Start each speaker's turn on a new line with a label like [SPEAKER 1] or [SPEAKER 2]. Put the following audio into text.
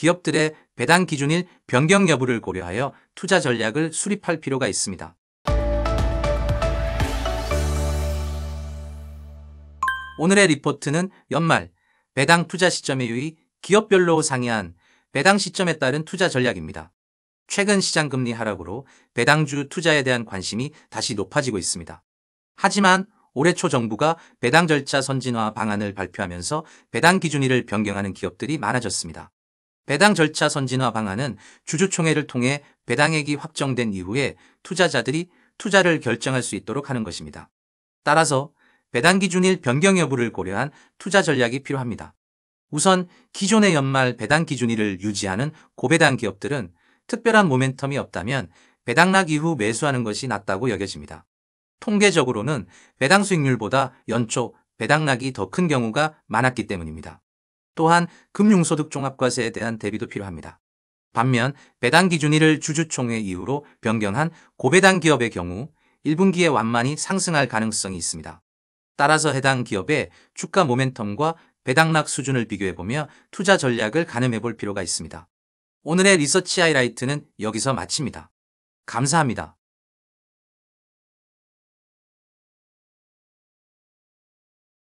[SPEAKER 1] 기업들의 배당 기준일 변경 여부를 고려하여 투자 전략을 수립할 필요가 있습니다. '오늘의 리포트'는 연말 배당 투자 시점에 유의 기업별로 상이한 배당 시점에 따른 투자 전략입니다. 최근 시장 금리 하락으로 배당주 투자에 대한 관심이 다시 높아지고 있습니다. 하지만 올해 초 정부가 배당 절차 선진화 방안을 발표하면서 배당 기준일을 변경하는 기업들이 많아졌습니다. 배당 절차 선진화 방안은 주주총회를 통해 배당액이 확정된 이후에 투자자들이 투자를 결정할 수 있도록 하는 것입니다. 따라서 배당 기준일 변경 여부를 고려한 투자 전략이 필요합니다. 우선 기존의 연말 배당 기준일을 유지하는 고배당 기업들은 특별한 모멘텀이 없다면 배당락 이후 매수하는 것이 낫다고 여겨집니다. 통계적으로는 배당 수익률보다 연초 배당락이 더 큰 경우가 많았기 때문입니다. 또한 금융소득종합과세에 대한 대비도 필요합니다. 반면 배당 기준일을 주주총회 이후로 변경한 고배당 기업의 경우 1분기에 완만히 상승할 가능성이 있습니다. 따라서 해당 기업의 주가 모멘텀과 배당락 수준을 비교해보며 투자 전략을 가늠해볼 필요가 있습니다. 오늘의 리서치 하이라이트는 여기서 마칩니다. 감사합니다.